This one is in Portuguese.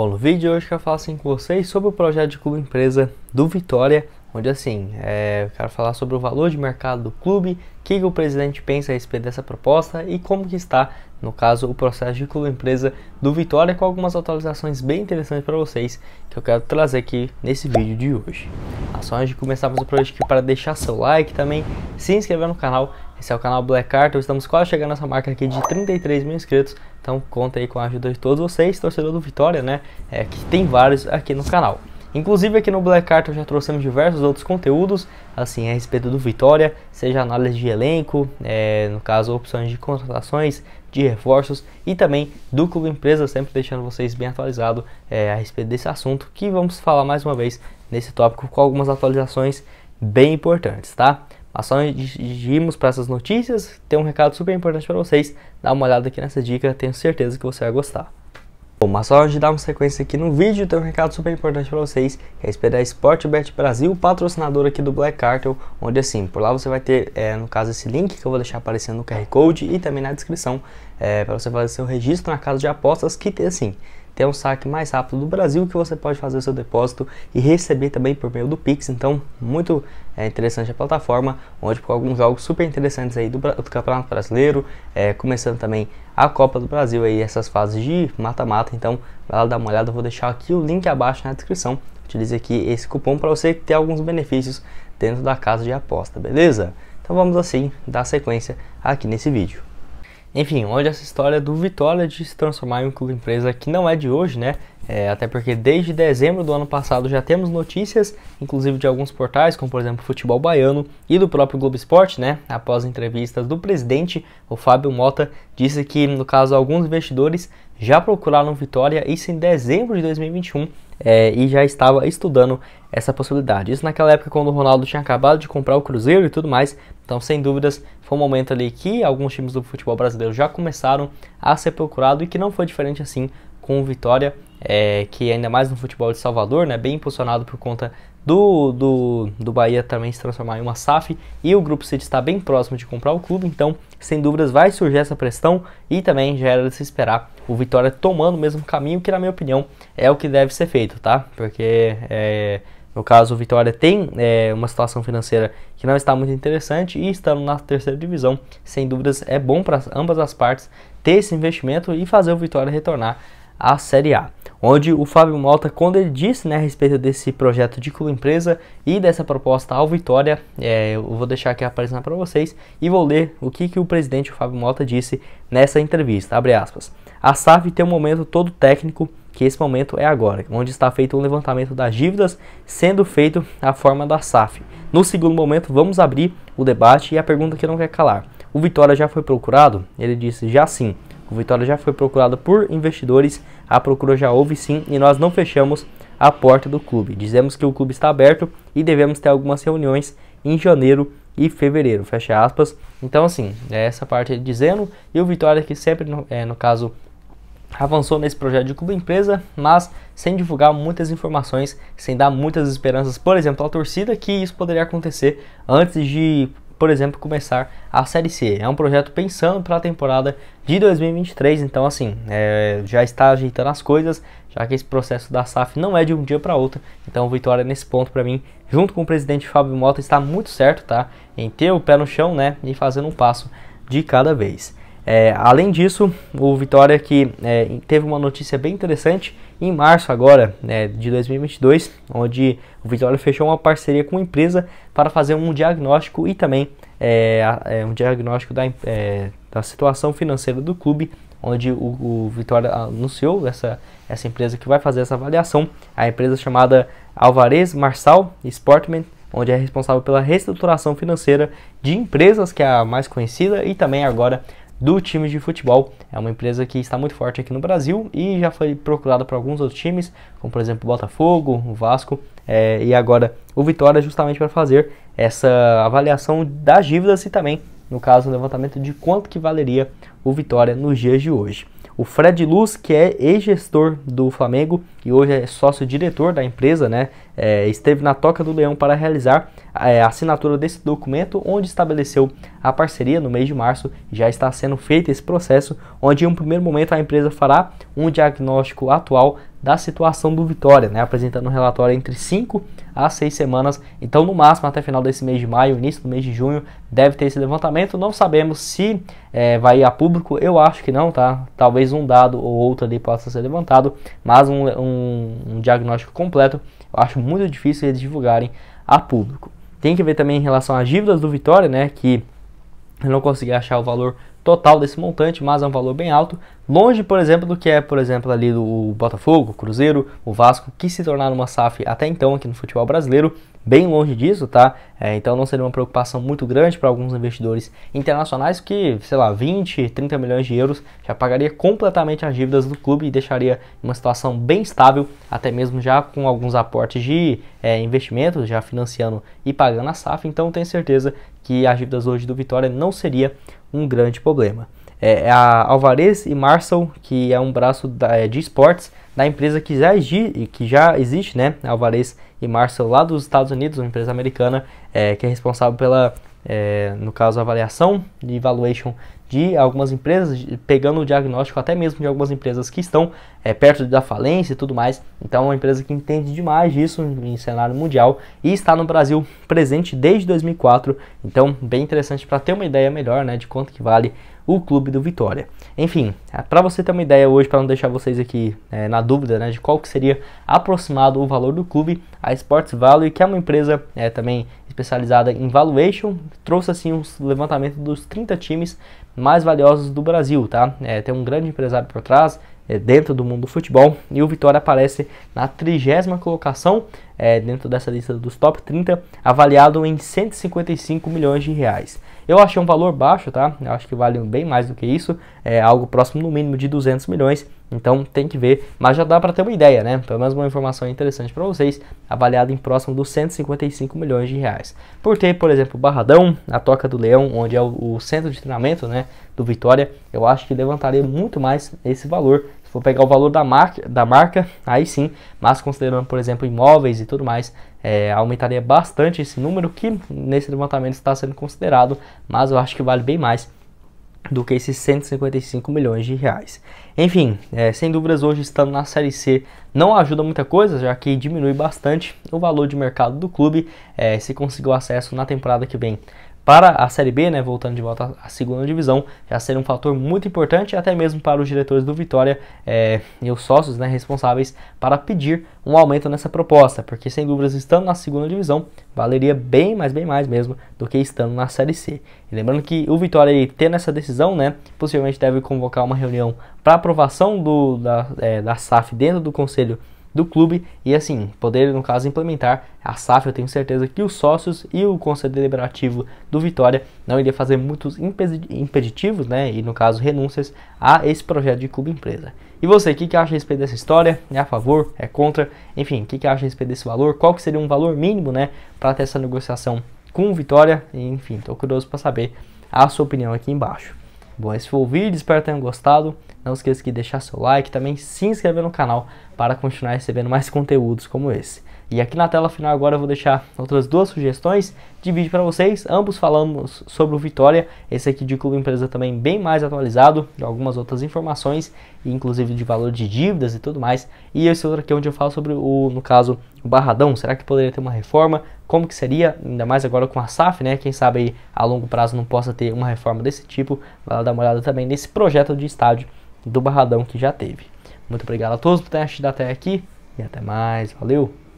Polo Vídeo. Hoje eu quero falar assim com vocês sobre o projeto de clube empresa do Vitória, onde assim, é, eu quero falar sobre o valor de mercado do clube, o que, que o presidente pensa a respeito dessa proposta e como que está, no caso, o processo de clube empresa do Vitória, com algumas atualizações bem interessantes para vocês que eu quero trazer aqui nesse vídeo de hoje. Ah, só antes de começarmos o projeto aqui para deixar seu like também, se inscrever no canal, esse é o canal Black Carter, estamos quase chegando nessa marca aqui de 33 mil inscritos, então conta aí com a ajuda de todos vocês, torcedor do Vitória, né? É, que tem vários aqui no canal. Inclusive aqui no Black Carton já trouxemos diversos outros conteúdos, assim, a respeito do Vitória, seja análise de elenco, é, no caso opções de contratações, de reforços e também do Clube Empresa, sempre deixando vocês bem atualizados é, a respeito desse assunto, que vamos falar mais uma vez nesse tópico com algumas atualizações bem importantes, tá? Ações dirigimos para essas notícias. Tem um recado super importante para vocês. Dá uma olhada aqui nessa dica, tenho certeza que você vai gostar. Bom, mas só antes de dar uma sequência aqui no vídeo, tem um recado super importante para vocês, que é esperar a Sportbet Brasil, patrocinador aqui do Black Cartel, onde assim, por lá você vai ter, é, no caso, esse link que eu vou deixar aparecendo no QR Code e também na descrição, é, para você fazer seu registro na casa de apostas, que tem assim, tem um saque mais rápido do Brasil que você pode fazer o seu depósito e receber também por meio do Pix. Então, muito é, interessante a plataforma, onde com alguns jogos super interessantes aí do, do Campeonato Brasileiro, é, começando também a Copa do Brasil aí essas fases de mata-mata. Então, vai lá dar uma olhada, eu vou deixar aqui o link abaixo na descrição. Utilize aqui esse cupom para você ter alguns benefícios dentro da casa de aposta, beleza? Então vamos assim dar sequência aqui nesse vídeo. Enfim, onde essa história do Vitória de se transformar em um clube empresa que não é de hoje, né? É, até porque desde dezembro do ano passado já temos notícias, inclusive de alguns portais, como por exemplo Futebol Baiano e do próprio Globo Esporte, né? Após entrevistas do presidente, o Fábio Mota disse que, no caso, alguns investidores já procuraram Vitória, isso em dezembro de 2021, é, e já estava estudando essa possibilidade. Isso naquela época quando o Ronaldo tinha acabado de comprar o Cruzeiro e tudo mais, então sem dúvidas foi um momento ali que alguns times do futebol brasileiro já começaram a ser procurado e que não foi diferente assim com o Vitória, é, que ainda mais no futebol de Salvador, né, bem impulsionado por conta do, do, do Bahia também se transformar em uma SAF e o Grupo City está bem próximo de comprar o clube, então sem dúvidas vai surgir essa pressão e também já era de se esperar o Vitória tomando o mesmo caminho, que na minha opinião é o que deve ser feito, tá? Porque é, no caso o Vitória tem é, uma situação financeira que não está muito interessante e estando na terceira divisão, sem dúvidas é bom para ambas as partes ter esse investimento e fazer o Vitória retornar à Série A. Onde o Fábio Malta, quando ele disse né, a respeito desse projeto de clube empresa e dessa proposta ao Vitória, é, eu vou deixar aqui aparecendo para vocês e vou ler o que, que o presidente o Fábio Malta disse nessa entrevista. Abre aspas. A SAF tem um momento todo técnico que esse momento é agora, onde está feito um levantamento das dívidas, sendo feito a forma da SAF. No segundo momento, vamos abrir o debate e a pergunta que não quer calar. O Vitória já foi procurado? Ele disse já sim. O Vitória já foi procurado por investidores, a procura já houve sim e nós não fechamos a porta do clube. Dizemos que o clube está aberto e devemos ter algumas reuniões em janeiro e fevereiro, fecha aspas. Então assim, é essa parte dizendo, e o Vitória que sempre, no, é, no caso, avançou nesse projeto de clube empresa, mas sem divulgar muitas informações, sem dar muitas esperanças, por exemplo, à torcida que isso poderia acontecer antes de por exemplo, começar a Série C. É um projeto pensando para a temporada de 2023, então assim, é, já está ajeitando as coisas, já que esse processo da SAF não é de um dia para outro, então Vitória nesse ponto para mim, junto com o presidente Fábio Mota, está muito certo, tá? Em ter o pé no chão, né, e fazendo um passo de cada vez. É, além disso, o Vitória que é, teve uma notícia bem interessante em março agora né, de 2022, onde o Vitória fechou uma parceria com uma empresa para fazer um diagnóstico e também é, é um diagnóstico da, é, da situação financeira do clube, onde o, o Vitória anunciou essa, essa empresa que vai fazer essa avaliação, a empresa chamada Alvarez Marçal Sportman onde é responsável pela reestruturação financeira de empresas, que é a mais conhecida, e também agora do time de futebol. É uma empresa que está muito forte aqui no Brasil e já foi procurada por alguns outros times, como por exemplo o Botafogo, o Vasco é, e agora o Vitória, justamente para fazer essa avaliação das dívidas e também, no caso, o levantamento de quanto que valeria o Vitória nos dias de hoje. O Fred Luz, que é ex-gestor do Flamengo e hoje é sócio-diretor da empresa, né, é, esteve na Toca do Leão para realizar é, a assinatura desse documento, onde estabeleceu a parceria no mês de março. Já está sendo feito esse processo, onde em um primeiro momento a empresa fará um diagnóstico atual da situação do Vitória, né? apresentando um relatório entre 5 a 6 semanas. Então, no máximo, até final desse mês de maio, início do mês de junho, deve ter esse levantamento. Não sabemos se é, vai a público, eu acho que não, tá? Talvez um dado ou outro ali possa ser levantado, mas um, um, um diagnóstico completo eu acho muito difícil eles divulgarem a público. Tem que ver também em relação às dívidas do Vitória, né? Que eu não consegui achar o valor total desse montante, mas é um valor bem alto. Longe, por exemplo, do que é, por exemplo, ali do Botafogo, Cruzeiro, o Vasco, que se tornaram uma SAF até então aqui no futebol brasileiro bem longe disso, tá? É, então não seria uma preocupação muito grande para alguns investidores internacionais que, sei lá, 20, 30 milhões de euros já pagaria completamente as dívidas do clube e deixaria uma situação bem estável, até mesmo já com alguns aportes de é, investimentos, já financiando e pagando a SAF. Então tenho certeza que as dívidas hoje do Vitória não seria um grande problema. É, é, a Alvarez e Marcel que é um braço da, é, de esportes da empresa que já, que já existe, né? Alvarez e Marcel lá dos Estados Unidos, uma empresa americana é, que é responsável pela, é, no caso, avaliação de valuation de algumas empresas, pegando o diagnóstico até mesmo de algumas empresas que estão é, perto da falência e tudo mais. Então, é uma empresa que entende demais disso em cenário mundial e está no Brasil presente desde 2004. Então, bem interessante para ter uma ideia melhor né, de quanto que vale o clube do Vitória. Enfim, é, para você ter uma ideia hoje, para não deixar vocês aqui é, na dúvida né, de qual que seria aproximado o valor do clube, a Sports Value, que é uma empresa é, também especializada em valuation, trouxe assim um levantamento dos 30 times mais valiosos do Brasil, tá? É, tem um grande empresário por trás, é, dentro do mundo do futebol e o Vitória aparece na trigésima colocação é, dentro dessa lista dos top 30, avaliado em 155 milhões de reais. Eu achei um valor baixo, tá? Eu acho que vale bem mais do que isso, é algo próximo no mínimo de 200 milhões. Então tem que ver, mas já dá para ter uma ideia, né? Pelo menos uma informação interessante para vocês, avaliado em próximo dos 155 milhões de reais. Por ter, por exemplo, Barradão, a Toca do Leão, onde é o, o centro de treinamento, né, do Vitória, eu acho que levantaria muito mais esse valor se for pegar o valor da marca, da marca aí sim, mas considerando, por exemplo, imóveis e tudo mais, é, aumentaria bastante esse número que nesse levantamento está sendo considerado, mas eu acho que vale bem mais do que esses 155 milhões de reais. Enfim, é, sem dúvidas, hoje estando na Série C não ajuda muita coisa, já que diminui bastante o valor de mercado do clube. É, se conseguiu acesso na temporada que vem, para a Série B, né, voltando de volta à segunda divisão, já seria um fator muito importante, até mesmo para os diretores do Vitória é, e os sócios né, responsáveis para pedir um aumento nessa proposta, porque sem dúvidas, estando na segunda divisão, valeria bem mais, bem mais mesmo do que estando na Série C. E lembrando que o Vitória, ele, tendo essa decisão, né, possivelmente deve convocar uma reunião para aprovação do, da, é, da SAF dentro do Conselho do clube e assim poder no caso implementar a SAF eu tenho certeza que os sócios e o conselho deliberativo do Vitória não iria fazer muitos impeditivos né e no caso renúncias a esse projeto de clube empresa e você o que, que acha a respeito dessa história é a favor é contra enfim o que, que acha a respeito desse valor qual que seria um valor mínimo né para ter essa negociação com o Vitória enfim estou curioso para saber a sua opinião aqui embaixo bom esse foi o vídeo espero que tenham gostado não esqueça de deixar seu like e também se inscrever no canal para continuar recebendo mais conteúdos como esse. E aqui na tela final agora eu vou deixar outras duas sugestões de vídeo para vocês. Ambos falamos sobre o Vitória, esse aqui de Clube Empresa também bem mais atualizado, de algumas outras informações, inclusive de valor de dívidas e tudo mais. E esse outro aqui onde eu falo sobre o, no caso, o Barradão, será que poderia ter uma reforma? Como que seria? Ainda mais agora com a SAF, né? Quem sabe aí a longo prazo não possa ter uma reforma desse tipo. Vai lá dar uma olhada também nesse projeto de estádio do barradão que já teve. Muito obrigado a todos por terem assistido até aqui e até mais. Valeu!